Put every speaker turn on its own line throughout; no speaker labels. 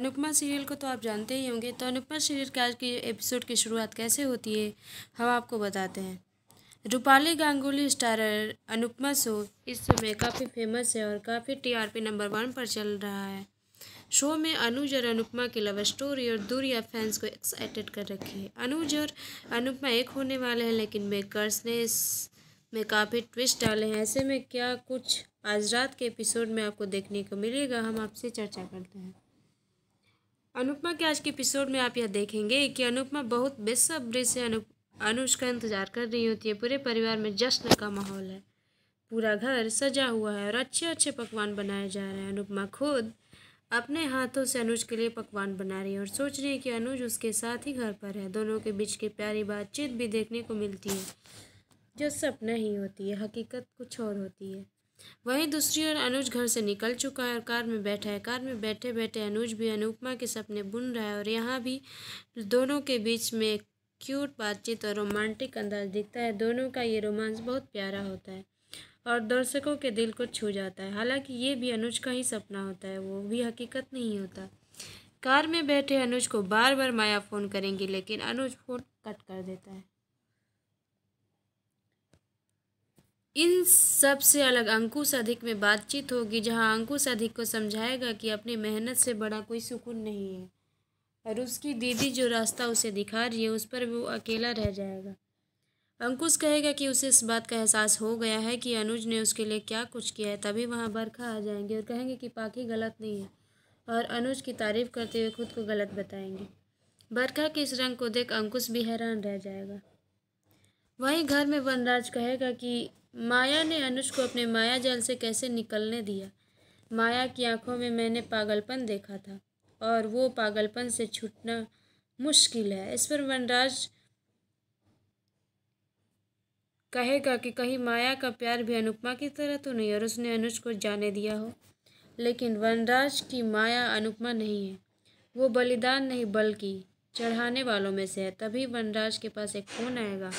Anupama serial को तो आप जानते ही होंगे तो अनुपमा सीरियल के आज के एपिसोड की शुरुआत कैसे होती है हम आपको बताते हैं रूपाली गांगुली स्टारर अनुपमा शो इस समय काफ़ी फेमस है और काफ़ी टीआरपी नंबर वन पर चल रहा है शो में अनुज और अनुपमा की लव स्टोरी और दूरिया फैंस को एक्साइटेड कर रखी है अनुज और अनुपमा एक होने वाले हैं लेकिन मेकर्स ने इस में काफ़ी ट्विस्ट डाले हैं ऐसे में क्या कुछ आज रात के एपिसोड में आपको देखने को मिलेगा हम आपसे चर्चा करते हैं अनुपमा के आज के एपिसोड में आप यह देखेंगे कि अनुपमा बहुत बेसब्री से अनु अनुज का इंतजार कर रही होती है पूरे परिवार में जश्न का माहौल है पूरा घर सजा हुआ है और अच्छे अच्छे पकवान बनाए जा रहे हैं अनुपमा खुद अपने हाथों से अनुज के लिए पकवान बना रही है और सोच रही है कि अनुज उसके साथ ही घर पर है दोनों के बीच की प्यारी बातचीत भी देखने को मिलती है जो सपना ही होती है हकीकत कुछ और होती है वहीं दूसरी ओर अनुज घर से निकल चुका है और कार में बैठा है कार में बैठे बैठे अनुज भी अनुपमा के सपने बुन रहा है और यहाँ भी दोनों के बीच में क्यूट बातचीत और रोमांटिक अंदाज दिखता है दोनों का ये रोमांस बहुत प्यारा होता है और दर्शकों के दिल को छू जाता है हालांकि ये भी अनुज का ही सपना होता है वो भी हकीकत नहीं होता कार में बैठे अनुज को बार बार माया फ़ोन करेंगी लेकिन अनुज फ़ोन कट कर देता है इन सब से अलग अंकुश अधिक में बातचीत होगी जहां अंकुश अधिक को समझाएगा कि अपनी मेहनत से बड़ा कोई सुकून नहीं है और उसकी दीदी जो रास्ता उसे दिखा रही है उस पर वो अकेला रह जाएगा अंकुश कहेगा कि उसे इस बात का एहसास हो गया है कि अनुज ने उसके लिए क्या कुछ किया है तभी वहाँ बरखा आ जाएंगे और कहेंगे कि पाखी गलत नहीं है और अनुज की तारीफ़ करते हुए खुद को गलत बताएंगे बरखा के इस रंग को देख अंकुश भी हैरान रह जाएगा वहीं घर में वनराज कहेगा कि माया ने अनुज को अपने माया जाल से कैसे निकलने दिया माया की आंखों में मैंने पागलपन देखा था और वो पागलपन से छूटना मुश्किल है इस पर वनराज कहेगा कि कहीं माया का प्यार भी अनुपमा की तरह तो नहीं और उसने अनुज को जाने दिया हो लेकिन वनराज की माया अनुपमा नहीं है वो बलिदान नहीं बल्कि चढ़ाने वालों में से है तभी वनराज के पास एक फ़ोन आएगा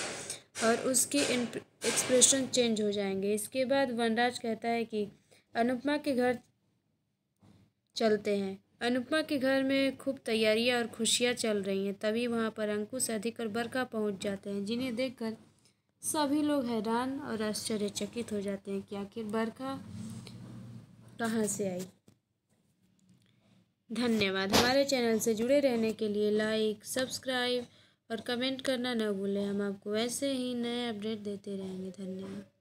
और उसके एक्सप्रेशन चेंज हो जाएंगे इसके बाद वनराज कहता है कि अनुपमा के घर चलते हैं अनुपमा के घर में खूब तैयारियां और खुशियां चल रही हैं तभी वहां पर अंकुश अधिक और बरका पहुंच जाते हैं जिन्हें देखकर सभी लोग हैरान और आश्चर्यचकित हो जाते हैं कि आखिर बरखा कहाँ से आई धन्यवाद हमारे चैनल से जुड़े रहने के लिए लाइक सब्सक्राइब और कमेंट करना ना भूलें हम आपको ऐसे ही नए अपडेट देते रहेंगे धन्यवाद